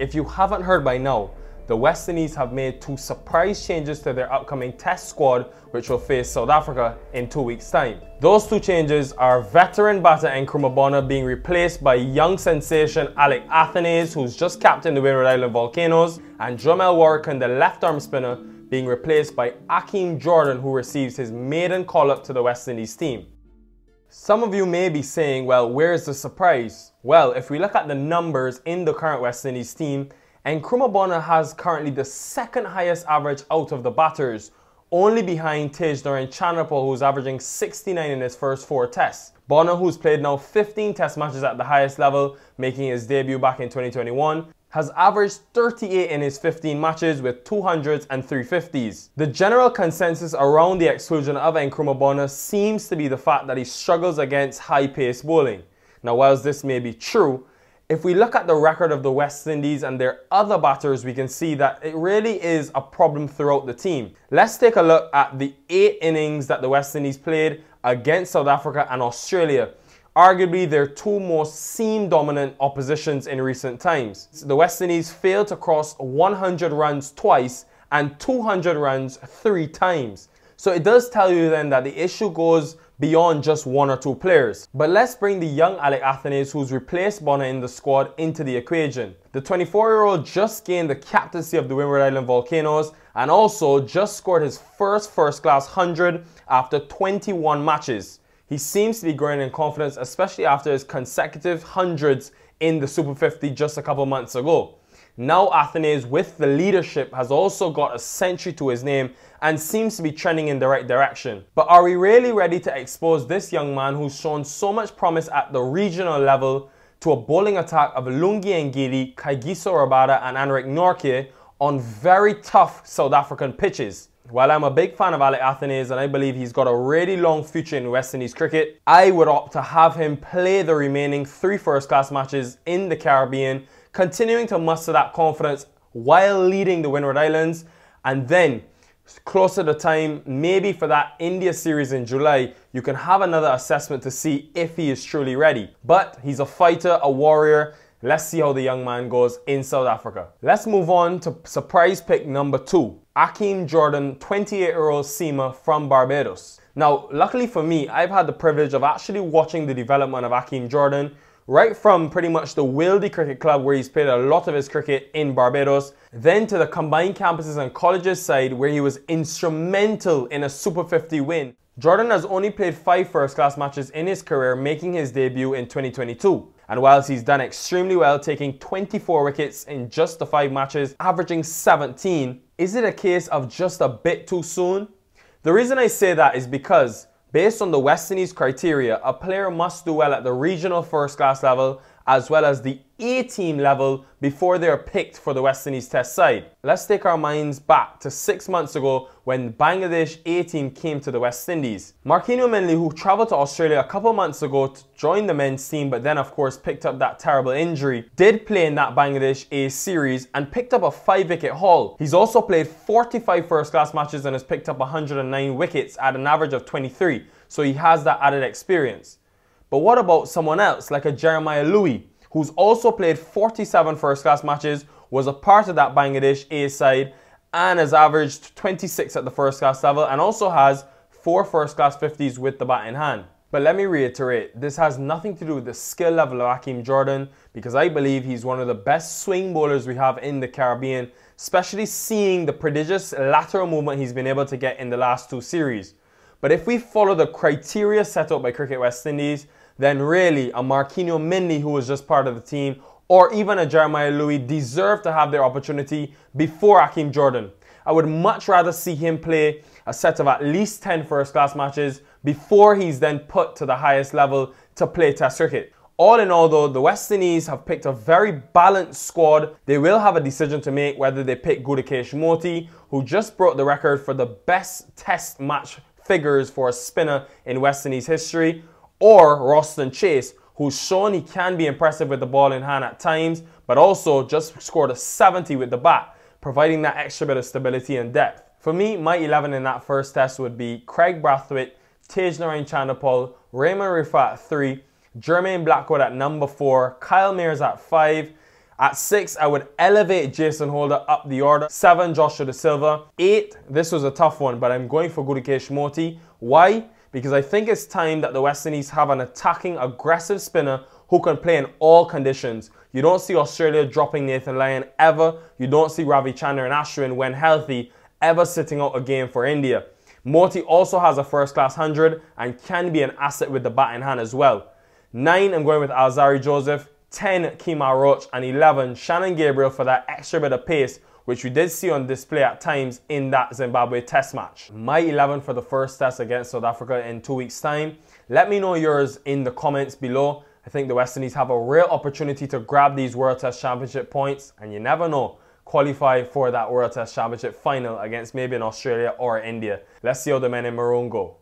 If you haven't heard by now, the West Indies have made two surprise changes to their upcoming test squad which will face South Africa in two weeks time. Those two changes are veteran batter Nkrumah Bonner being replaced by young sensation Alec Athanase, who's just captained the Rhode Island Volcanoes and Drumel Warrican the left arm spinner being replaced by Akeem Jordan who receives his maiden call up to the West Indies team. Some of you may be saying, well, where's the surprise? Well, if we look at the numbers in the current West Indies team, Nkrumah Bonner has currently the second highest average out of the batters, only behind Tejdar and Chandrapal who's averaging 69 in his first four tests. Bonner, who's played now 15 test matches at the highest level, making his debut back in 2021, has averaged 38 in his 15 matches with 200s and 350s. The general consensus around the exclusion of Nkrumah seems to be the fact that he struggles against high-paced bowling. Now whilst this may be true, if we look at the record of the West Indies and their other batters, we can see that it really is a problem throughout the team. Let's take a look at the eight innings that the West Indies played against South Africa and Australia arguably their two most seam dominant oppositions in recent times. The West Indies failed to cross 100 runs twice and 200 runs three times. So it does tell you then that the issue goes beyond just one or two players. But let's bring the young Alec Athanase who's replaced Bonner in the squad into the equation. The 24-year-old just gained the captaincy of the Windward Island Volcanoes and also just scored his first first-class 100 after 21 matches. He seems to be growing in confidence, especially after his consecutive hundreds in the Super 50 just a couple months ago. Now Athanase, with the leadership, has also got a century to his name and seems to be trending in the right direction. But are we really ready to expose this young man who's shown so much promise at the regional level to a bowling attack of Lungi Ngidi, Kaigiso Rabada and Anrik Norke on very tough South African pitches? While I'm a big fan of Alec Athanase and I believe he's got a really long future in West Indies cricket, I would opt to have him play the remaining three first class matches in the Caribbean, continuing to muster that confidence while leading the Windward Islands, and then closer to time, maybe for that India series in July, you can have another assessment to see if he is truly ready. But he's a fighter, a warrior. Let's see how the young man goes in South Africa. Let's move on to surprise pick number two. Akeem Jordan, 28-year-old Seema from Barbados. Now, luckily for me, I've had the privilege of actually watching the development of Akeem Jordan right from pretty much the Wildy Cricket Club where he's played a lot of his cricket in Barbados, then to the combined campuses and colleges side where he was instrumental in a Super 50 win. Jordan has only played five first-class matches in his career, making his debut in 2022. And whilst he's done extremely well, taking 24 wickets in just the five matches, averaging 17, is it a case of just a bit too soon? The reason I say that is because, based on the West Indies criteria, a player must do well at the regional first class level as well as the A team level before they are picked for the West Indies Test side. Let's take our minds back to six months ago when Bangladesh A team came to the West Indies. Marquinhos Minley, who travelled to Australia a couple months ago to join the men's team, but then of course picked up that terrible injury, did play in that Bangladesh A series and picked up a five wicket haul. He's also played 45 first class matches and has picked up 109 wickets at an average of 23, so he has that added experience. But what about someone else, like a Jeremiah Louis, who's also played 47 first class matches, was a part of that Bangladesh A side, and has averaged 26 at the first class level, and also has four first class 50s with the bat in hand. But let me reiterate, this has nothing to do with the skill level of Akeem Jordan because I believe he's one of the best swing bowlers we have in the Caribbean, especially seeing the prodigious lateral movement he's been able to get in the last two series. But if we follow the criteria set up by Cricket West Indies, then really a Marquinho Mindy who was just part of the team or even a Jeremiah Louis deserve to have their opportunity before Akeem Jordan. I would much rather see him play a set of at least 10 first class matches before he's then put to the highest level to play test cricket. All in all, though, the West Indies have picked a very balanced squad. They will have a decision to make whether they pick Gudakesh Moti, who just broke the record for the best test match figures for a spinner in West Indies history, or Roston Chase, who's shown he can be impressive with the ball in hand at times, but also just scored a 70 with the bat, providing that extra bit of stability and depth. For me, my 11 in that first test would be Craig Brathwaite, Tej Narain Chandapal, Raymond Rifat at 3, Jermaine Blackwood at number 4, Kyle Mears at 5, at six, I would elevate Jason Holder up the order. Seven, Joshua De Silva. Eight, this was a tough one, but I'm going for Gurikesh Moti. Why? because I think it's time that the West Indies have an attacking, aggressive spinner who can play in all conditions. You don't see Australia dropping Nathan Lyon ever. You don't see Ravi Chandra and Ashwin, when healthy, ever sitting out a game for India. Morty also has a first-class 100 and can be an asset with the bat in hand as well. 9, I'm going with Alzari Joseph. 10, Kemar Roach. And 11, Shannon Gabriel for that extra bit of pace which we did see on display at times in that Zimbabwe test match. My 11 for the first test against South Africa in two weeks time. Let me know yours in the comments below. I think the West Indies have a real opportunity to grab these World Test Championship points and you never know qualify for that World Test Championship final against maybe in Australia or India. Let's see how the men in maroon go.